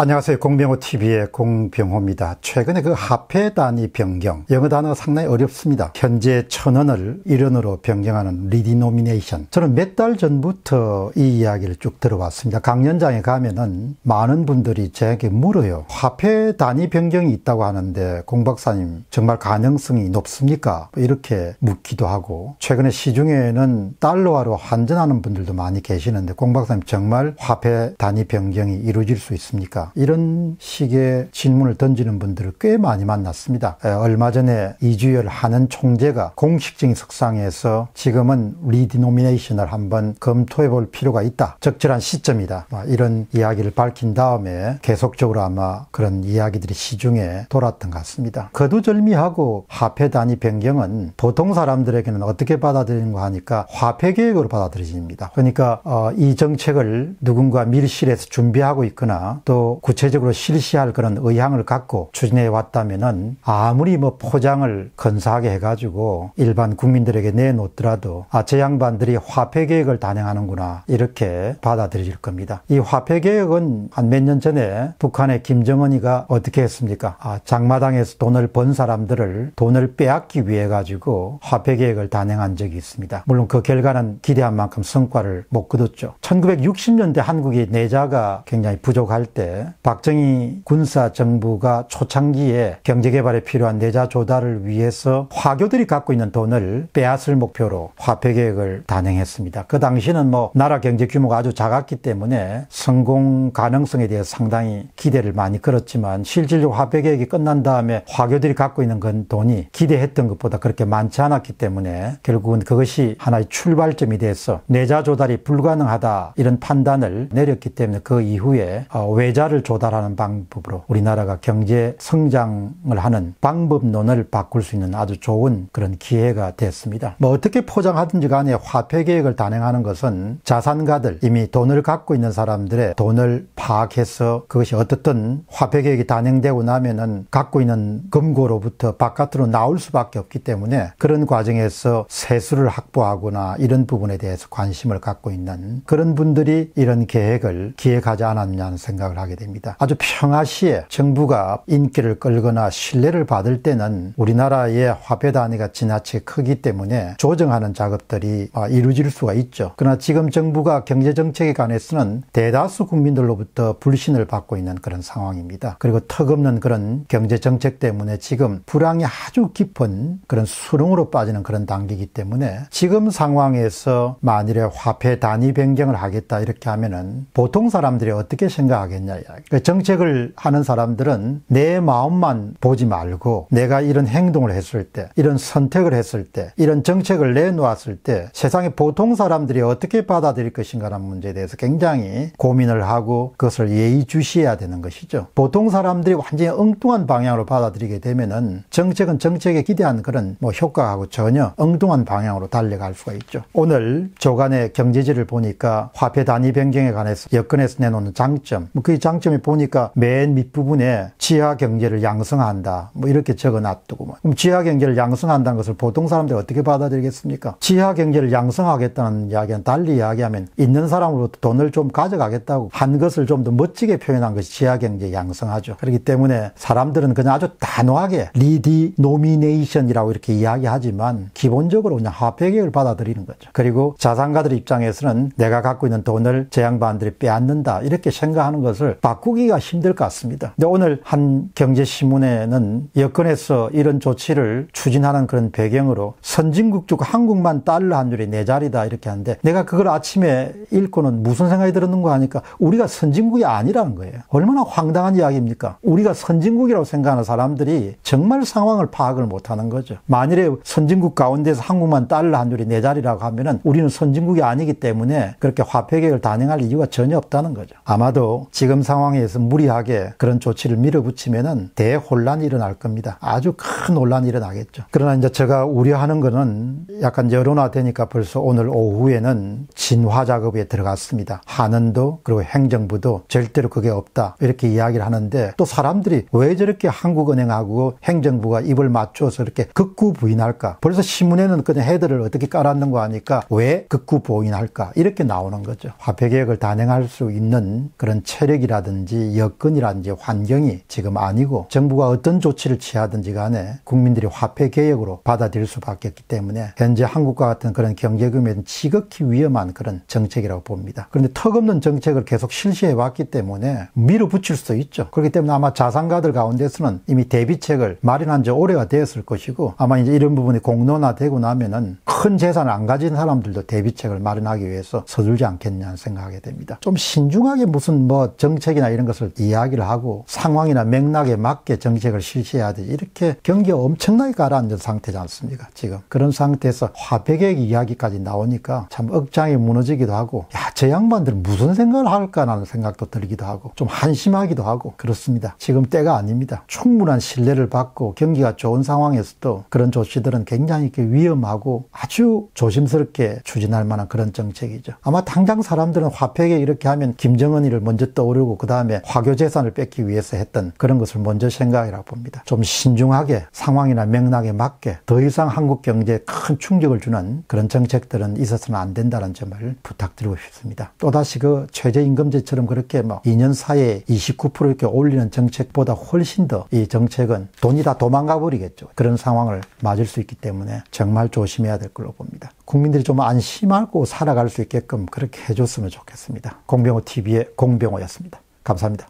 안녕하세요. 공병호TV의 공병호입니다. 최근에 그 화폐 단위 변경, 영어 단어가 상당히 어렵습니다. 현재 천 원을 일원으로 변경하는 리디노미네이션. 저는 몇 달 전부터 이 이야기를 쭉 들어왔습니다. 강연장에 가면은 많은 분들이 저에게 물어요. 화폐 단위 변경이 있다고 하는데 공 박사님 정말 가능성이 높습니까? 이렇게 묻기도 하고 최근에 시중에는 달러화로 환전하는 분들도 많이 계시는데 공 박사님 정말 화폐 단위 변경이 이루어질 수 있습니까? 이런 식의 질문을 던지는 분들을 꽤 많이 만났습니다. 얼마 전에 이주열 하는 총재가 공식적인 석상에서 지금은 리디노미네이션을 한번 검토해 볼 필요가 있다. 적절한 시점이다. 아, 이런 이야기를 밝힌 다음에 계속적으로 아마 그런 이야기들이 시중에 돌았던 것 같습니다. 거두절미하고 화폐 단위 변경은 보통 사람들에게는 어떻게 받아들이는가 하니까 화폐 계획으로 받아들여집니다. 그러니까 어, 이 정책을 누군가 밀실에서 준비하고 있거나 또 구체적으로 실시할 그런 의향을 갖고 추진해 왔다면은 아무리 뭐 포장을 건사하게 해가지고 일반 국민들에게 내놓더라도 아, 제 양반들이 화폐 개혁을 단행하는구나 이렇게 받아들일 겁니다. 이 화폐 개혁은 한 몇 년 전에 북한의 김정은이가 어떻게 했습니까? 아, 장마당에서 돈을 번 사람들을 돈을 빼앗기 위해 가지고 화폐 개혁을 단행한 적이 있습니다. 물론 그 결과는 기대한 만큼 성과를 못 거뒀죠. 1960년대 한국이 내자가 굉장히 부족할 때 박정희 군사 정부가 초창기에 경제개발에 필요한 내자 조달을 위해서 화교들이 갖고 있는 돈을 빼앗을 목표로 화폐 계획을 단행했습니다. 그 당시는 뭐 나라 경제 규모가 아주 작았기 때문에 성공 가능성에 대해 상당히 기대를 많이 걸었지만 실질적 화폐 계획이 끝난 다음에 화교들이 갖고 있는 건 돈이 기대했던 것보다 그렇게 많지 않았기 때문에 결국은 그것이 하나의 출발점이 돼서 내자 조달이 불가능하다 이런 판단을 내렸기 때문에 그 이후에 어, 외자를 투자를 조달하는 방법으로 우리나라가 경제 성장을 하는 방법론을 바꿀 수 있는 아주 좋은 그런 기회가 됐습니다. 뭐 어떻게 포장하든지 간에 화폐 계획을 단행하는 것은 자산가들 이미 돈을 갖고 있는 사람들의 돈을 파악해서 그것이 어떻든 화폐계획이 단행되고 나면은 갖고 있는 금고로부터 바깥으로 나올 수밖에 없기 때문에 그런 과정에서 세수를 확보하거나 이런 부분에 대해서 관심을 갖고 있는 그런 분들이 이런 계획을 기획하지 않았냐는 생각을 하게 됩니다. 아주 평화시에 정부가 인기를 끌거나 신뢰를 받을 때는 우리나라의 화폐 단위가 지나치게 크기 때문에 조정하는 작업들이 아, 이루어질 수가 있죠. 그러나 지금 정부가 경제정책에 관해서는 대다수 국민들로부터 정부로부터 불신을 받고 있는 그런 상황입니다. 그리고 턱없는 그런 경제 정책 때문에 지금 불황이 아주 깊은 그런 수렁으로 빠지는 그런 단계이기 때문에 지금 상황에서 만일에 화폐 단위 변경을 하겠다 이렇게 하면은 보통 사람들이 어떻게 생각하겠냐 그 정책을 하는 사람들은 내 마음만 보지 말고 내가 이런 행동을 했을 때 이런 선택을 했을 때 이런 정책을 내놓았을 때 세상의 보통 사람들이 어떻게 받아들일 것인가라는 문제에 대해서 굉장히 고민을 하고 그 것을 예의주시해야 되는 것이죠. 보통 사람들이 완전히 엉뚱한 방향으로 받아들이게 되면은 정책은 정책에 기대한 그런 뭐 효과하고 전혀 엉뚱한 방향으로 달려갈 수가 있죠. 오늘 조간의 경제지를 보니까 화폐 단위 변경에 관해서 여건에서 내놓는 장점, 뭐 그 장점이 보니까 맨 밑부분에 지하 경제를 양성한다, 뭐 이렇게 적어놨더구만. 뭐. 그럼 지하 경제를 양성한다는 것을 보통 사람들이 어떻게 받아들이겠습니까? 지하 경제를 양성하겠다는 이야기는 달리 이야기하면 있는 사람으로부터 돈을 좀 가져가겠다고 한 것을 좀 좀더 멋지게 표현한 것이 지하경제 양성하죠. 그렇기 때문에 사람들은 그냥 아주 단호하게 리디노미네이션이라고 이렇게 이야기하지만 기본적으로 그냥 화폐계획을 받아들이는 거죠. 그리고 자산가들 입장에서는 내가 갖고 있는 돈을 재양반들이 빼앗는다 이렇게 생각하는 것을 바꾸기가 힘들 것 같습니다. 근데 오늘 한 경제신문에는 여권에서 이런 조치를 추진하는 그런 배경으로 선진국 쪽 한국만 달러 한율이네 자리다 이렇게 하는데 내가 그걸 아침에 읽고는 무슨 생각이 들었는가 하니까 우리가 선진국 선진국이 아니라는 거예요. 얼마나 황당한 이야기입니까? 우리가 선진국이라고 생각하는 사람들이 정말 상황을 파악을 못하는 거죠. 만일에 선진국 가운데서 한국만 달러 한 줄이 네 자리라고 하면 우리는 선진국이 아니기 때문에 그렇게 화폐개혁을 단행할 이유가 전혀 없다는 거죠. 아마도 지금 상황에서 무리하게 그런 조치를 밀어붙이면 대혼란이 일어날 겁니다. 아주 큰 혼란이 일어나겠죠. 그러나 이제 제가 우려하는 거는 약간 여론화되니까 벌써 오늘 오후에는 진화 작업에 들어갔습니다. 한은도 그리고 행정부도 해도 절대로 그게 없다. 이렇게 이야기를 하는데 또 사람들이 왜 저렇게 한국은행하고 행정부가 입을 맞춰서 이렇게 극구 부인할까? 벌써 신문에는 그냥 헤드를 어떻게 깔았는 거 아니까 왜 극구 부인할까? 이렇게 나오는 거죠. 화폐개혁을 단행할 수 있는 그런 체력이라든지 여건이라든지 환경이 지금 아니고 정부가 어떤 조치를 취하든지 간에 국민들이 화폐개혁으로 받아들일 수밖에 없기 때문에 현재 한국과 같은 그런 경제금융은 지극히 위험한 그런 정책이라고 봅니다. 그런데 턱없는 정책을 계속 실시해 해왔기 때문에 밀어붙일 수도 있죠. 그렇기 때문에 아마 자산가들 가운데서는 이미 대비책을 마련한 지 오래가 되었을 것이고 아마 이제 이런 부분이 공론화되고 나면은 큰 재산을 안 가진 사람들도 대비책을 마련하기 위해서 서둘지 않겠냐 는 생각하게 됩니다. 좀 신중하게 무슨 뭐 정책이나 이런 것을 이야기를 하고 상황이나 맥락에 맞게 정책을 실시해야 되지 이렇게 경기가 엄청나게 가라앉은 상태지 않습니까? 지금 그런 상태에서 화폐계획 이야기까지 나오니까 참 억장이 무너지기도 하고 야저 양반들 은 무슨 생각을 할까라는 생각. 생각도 들기도 하고 좀 한심하기도 하고 그렇습니다. 지금 때가 아닙니다. 충분한 신뢰를 받고 경기가 좋은 상황에서도 그런 조치들은 굉장히 위험하고 아주 조심스럽게 추진할 만한 그런 정책이죠. 아마 당장 사람들은 화폐에 이렇게 하면 김정은이를 먼저 떠오르고 그 다음에 화교 재산을 뺏기 위해서 했던 그런 것을 먼저 생각이라고 봅니다. 좀 신중하게 상황이나 맥락에 맞게 더 이상 한국 경제에 큰 충격을 주는 그런 정책들은 있어서는 안 된다는 점을 부탁드리고 싶습니다. 또다시 그 최저임금제처럼 그런 그렇게 막 2년 사이에 29% 이렇게 올리는 정책보다 훨씬 더 이 정책은 돈이 다 도망가 버리겠죠. 그런 상황을 맞을 수 있기 때문에 정말 조심해야 될 걸로 봅니다. 국민들이 좀 안심하고 살아갈 수 있게끔 그렇게 해줬으면 좋겠습니다. 공병호 TV의 공병호였습니다. 감사합니다.